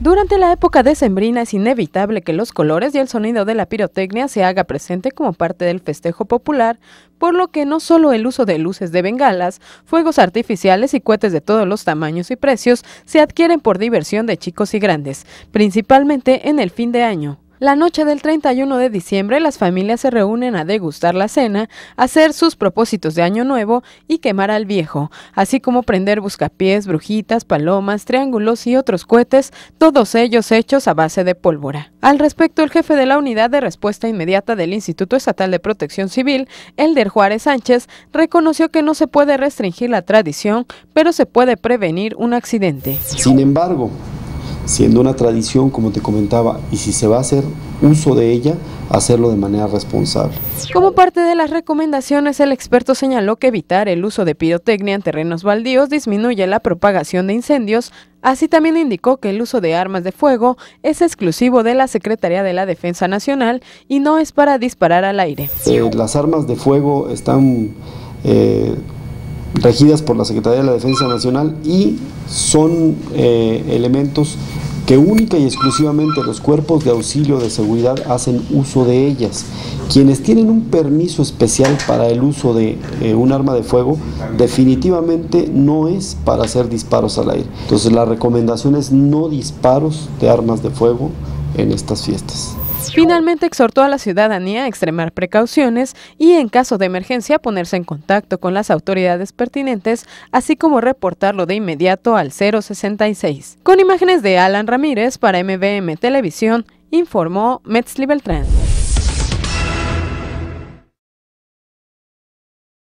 Durante la época decembrina es inevitable que los colores y el sonido de la pirotecnia se haga presente como parte del festejo popular, por lo que no solo el uso de luces de bengalas, fuegos artificiales y cohetes de todos los tamaños y precios se adquieren por diversión de chicos y grandes, principalmente en el fin de año. La noche del 31 de diciembre las familias se reúnen a degustar la cena, hacer sus propósitos de año nuevo y quemar al viejo, así como prender buscapiés, brujitas, palomas, triángulos y otros cohetes, todos ellos hechos a base de pólvora. Al respecto, el jefe de la Unidad de Respuesta Inmediata del Instituto Estatal de Protección Civil, Elder Juárez Sánchez, reconoció que no se puede restringir la tradición, pero se puede prevenir un accidente. Sin embargo, siendo una tradición, como te comentaba, y si se va a hacer uso de ella, hacerlo de manera responsable. Como parte de las recomendaciones, el experto señaló que evitar el uso de pirotecnia en terrenos baldíos disminuye la propagación de incendios, así también indicó que el uso de armas de fuego es exclusivo de la Secretaría de la Defensa Nacional y no es para disparar al aire. Eh, las armas de fuego están... Eh, regidas por la Secretaría de la Defensa Nacional y son eh, elementos que única y exclusivamente los cuerpos de auxilio de seguridad hacen uso de ellas. Quienes tienen un permiso especial para el uso de eh, un arma de fuego, definitivamente no es para hacer disparos al aire. Entonces la recomendación es no disparos de armas de fuego en estas fiestas. Finalmente exhortó a la ciudadanía a extremar precauciones y en caso de emergencia ponerse en contacto con las autoridades pertinentes, así como reportarlo de inmediato al 066. Con imágenes de Alan Ramírez para MBM Televisión, informó Metzli Beltrán.